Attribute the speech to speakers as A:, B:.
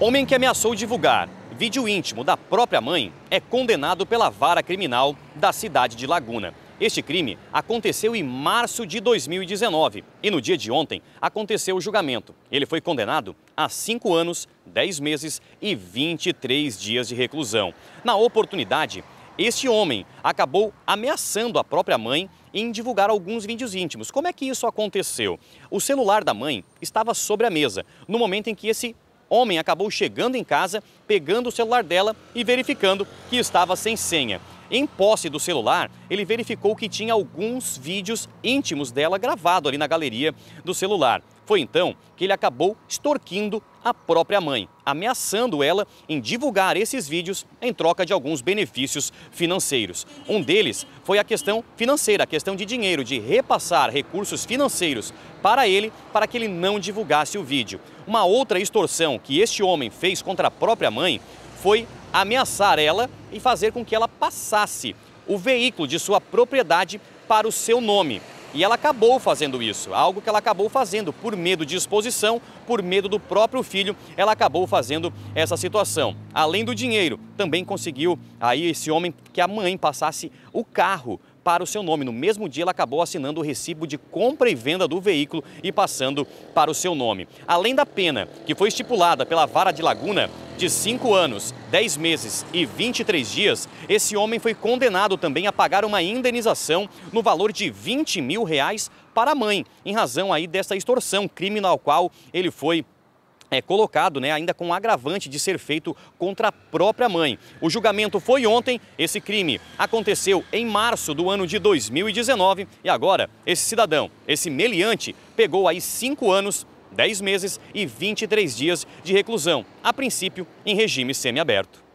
A: Homem que ameaçou divulgar vídeo íntimo da própria mãe é condenado pela vara criminal da cidade de Laguna. Este crime aconteceu em março de 2019 e no dia de ontem aconteceu o julgamento. Ele foi condenado a 5 anos, 10 meses e 23 dias de reclusão. Na oportunidade, este homem acabou ameaçando a própria mãe em divulgar alguns vídeos íntimos. Como é que isso aconteceu? O celular da mãe estava sobre a mesa no momento em que esse homem acabou chegando em casa, pegando o celular dela e verificando que estava sem senha. Em posse do celular, ele verificou que tinha alguns vídeos íntimos dela gravado ali na galeria do celular. Foi então que ele acabou extorquindo a própria mãe, ameaçando ela em divulgar esses vídeos em troca de alguns benefícios financeiros. Um deles foi a questão financeira, a questão de dinheiro, de repassar recursos financeiros para ele, para que ele não divulgasse o vídeo. Uma outra extorsão que este homem fez contra a própria mãe foi ameaçar ela e fazer com que ela passasse o veículo de sua propriedade para o seu nome. E ela acabou fazendo isso, algo que ela acabou fazendo por medo de exposição, por medo do próprio filho, ela acabou fazendo essa situação. Além do dinheiro, também conseguiu aí esse homem que a mãe passasse o carro para o seu nome. No mesmo dia, ela acabou assinando o recibo de compra e venda do veículo e passando para o seu nome. Além da pena, que foi estipulada pela Vara de Laguna, de 5 anos, 10 meses e 23 dias, esse homem foi condenado também a pagar uma indenização no valor de 20 mil reais para a mãe, em razão aí dessa extorsão, crime ao qual ele foi é, colocado, né, ainda com agravante de ser feito contra a própria mãe. O julgamento foi ontem, esse crime aconteceu em março do ano de 2019 e agora esse cidadão, esse meliante, pegou aí cinco anos, 10 meses e 23 dias de reclusão, a princípio em regime semiaberto.